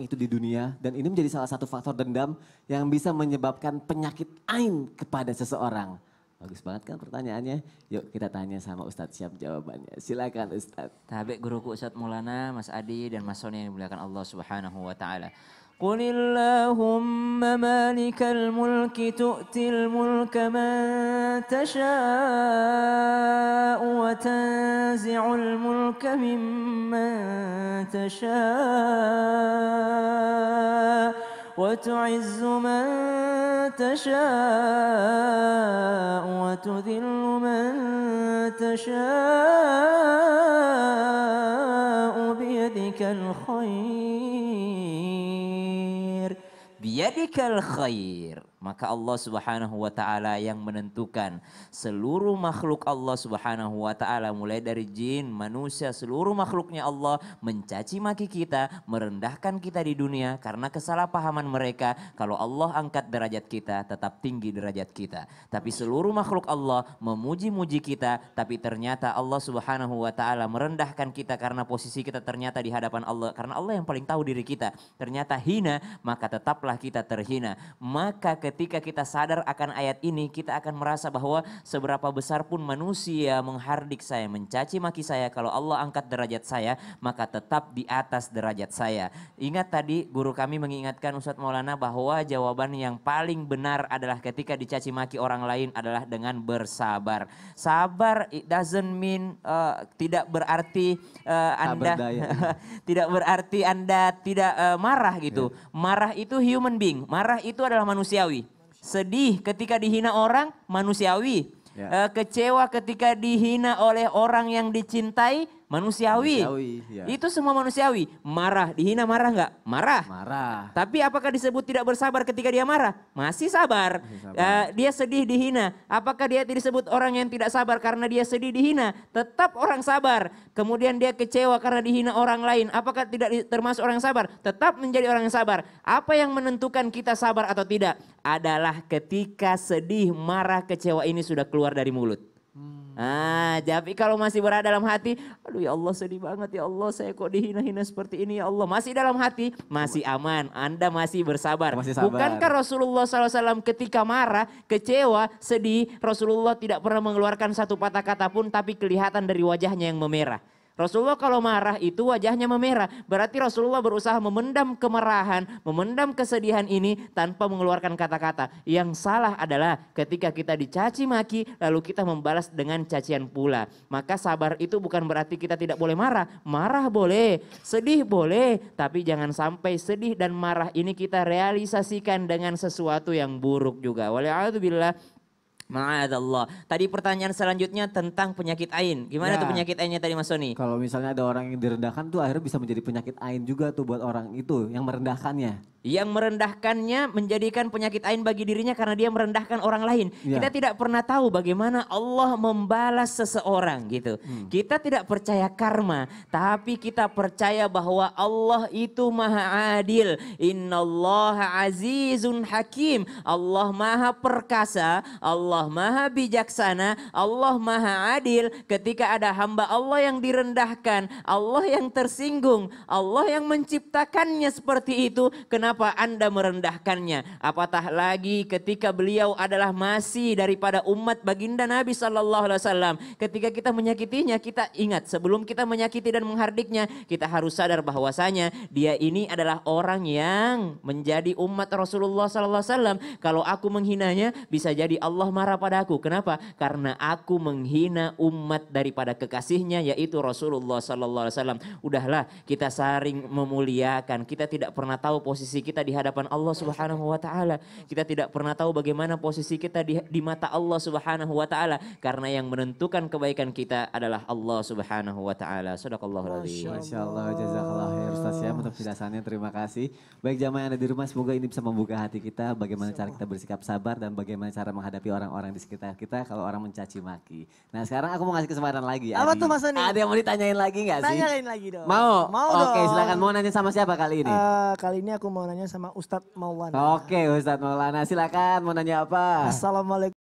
itu di dunia dan ini menjadi salah satu faktor dendam yang bisa menyebabkan penyakit ain kepada seseorang. Bagus banget kan pertanyaannya. Yuk kita tanya sama Ustadz siap jawabannya. Silakan Ustadz. Tabek guruku Ustadz Mulana, Mas Adi dan Mas Sony yang dimuliakan Allah Subhanahu wa taala. قل اللهم مالك الملك تؤتي الملك من تشاء وتنزع الملك ممن تشاء وتعز من تشاء وتذل من تشاء بيدك الخير بيدك الخير Maka Allah Subhanahu wa taala yang menentukan seluruh makhluk Allah Subhanahu wa taala mulai dari jin, manusia, seluruh makhluknya Allah mencaci maki kita, merendahkan kita di dunia karena kesalahpahaman mereka kalau Allah angkat derajat kita tetap tinggi derajat kita. Tapi seluruh makhluk Allah memuji-muji kita tapi ternyata Allah Subhanahu wa taala merendahkan kita karena posisi kita ternyata di hadapan Allah karena Allah yang paling tahu diri kita. Ternyata hina, maka tetaplah kita terhina. Maka ke ketika kita sadar akan ayat ini, kita akan merasa bahwa seberapa besar pun manusia menghardik saya, mencaci maki saya, kalau Allah angkat derajat saya, maka tetap di atas derajat saya. Ingat tadi guru kami mengingatkan Ustadz Maulana bahwa jawaban yang paling benar adalah ketika dicaci maki orang lain adalah dengan bersabar. Sabar it doesn't mean uh, tidak berarti uh, Anda tidak berarti Anda tidak uh, marah gitu. Yeah. Marah itu human being, marah itu adalah manusiawi sedih ketika dihina orang manusiawi. Ya. Eh, kecewa ketika dihina oleh orang yang dicintai manusiawi. manusiawi ya. Itu semua manusiawi. Marah, dihina marah enggak? Marah. Marah. Tapi apakah disebut tidak bersabar ketika dia marah? Masih sabar. Masih sabar. Uh, dia sedih dihina. Apakah dia disebut orang yang tidak sabar karena dia sedih dihina? Tetap orang sabar. Kemudian dia kecewa karena dihina orang lain. Apakah tidak termasuk orang sabar? Tetap menjadi orang yang sabar. Apa yang menentukan kita sabar atau tidak adalah ketika sedih, marah, kecewa ini sudah keluar dari mulut. Hmm. Ah, tapi kalau masih berada dalam hati, aduh ya Allah sedih banget ya Allah, saya kok dihina-hina seperti ini ya Allah. Masih dalam hati, masih aman, Anda masih bersabar. Masih sabar. Bukankah Rasulullah SAW ketika marah, kecewa, sedih, Rasulullah tidak pernah mengeluarkan satu patah kata pun, tapi kelihatan dari wajahnya yang memerah. Rasulullah kalau marah itu wajahnya memerah. Berarti Rasulullah berusaha memendam kemerahan, memendam kesedihan ini tanpa mengeluarkan kata-kata. Yang salah adalah ketika kita dicaci maki lalu kita membalas dengan cacian pula. Maka sabar itu bukan berarti kita tidak boleh marah. Marah boleh, sedih boleh, tapi jangan sampai sedih dan marah ini kita realisasikan dengan sesuatu yang buruk juga. Walaikumsalam Allah. Tadi pertanyaan selanjutnya tentang penyakit ain. Gimana ya. tuh penyakit ainnya tadi Mas Soni? Kalau misalnya ada orang yang direndahkan tuh akhirnya bisa menjadi penyakit ain juga tuh buat orang itu yang merendahkannya. Yang merendahkannya menjadikan penyakit ain bagi dirinya karena dia merendahkan orang lain. Ya. Kita tidak pernah tahu bagaimana Allah membalas seseorang gitu. Hmm. Kita tidak percaya karma, tapi kita percaya bahwa Allah itu maha adil. Innallaha azizun hakim. Allah maha perkasa, Allah maha bijaksana, Allah maha adil. Ketika ada hamba Allah yang direndahkan, Allah yang tersinggung, Allah yang menciptakannya seperti itu, kenapa Mengapa Anda merendahkannya? Apatah lagi ketika beliau adalah masih daripada umat baginda Nabi saw. Alaihi Wasallam. Ketika kita menyakitinya, kita ingat sebelum kita menyakiti dan menghardiknya, kita harus sadar bahwasanya dia ini adalah orang yang menjadi umat Rasulullah saw. Alaihi Wasallam. Kalau aku menghinanya, bisa jadi Allah marah pada aku. Kenapa? Karena aku menghina umat daripada kekasihnya, yaitu Rasulullah saw. Alaihi Wasallam. Udahlah, kita saring memuliakan. Kita tidak pernah tahu posisi kita di hadapan Allah Subhanahu wa taala. Kita tidak pernah tahu bagaimana posisi kita di, di mata Allah Subhanahu wa taala karena yang menentukan kebaikan kita adalah Allah Subhanahu wa taala. Sadaqallahu alazim. Masyaallah jazakallah khair Ustaz ya untuk penjelasannya. Terima kasih. Baik jamaah yang ada di rumah semoga ini bisa membuka hati kita bagaimana cara kita bersikap sabar dan bagaimana cara menghadapi orang-orang di sekitar kita kalau orang mencaci maki. Nah, sekarang aku mau ngasih kesempatan lagi Adi. Apa tuh Mas Ani? Ada yang mau ditanyain lagi nggak sih? Tanyain lagi dong. Mau? Mau Oke, okay, silakan mau nanya sama siapa kali ini? Uh, kali ini aku mau nanya nanya sama Ustadz Maulana. Oke, Ustadz Maulana. Silakan mau nanya apa? Assalamualaikum.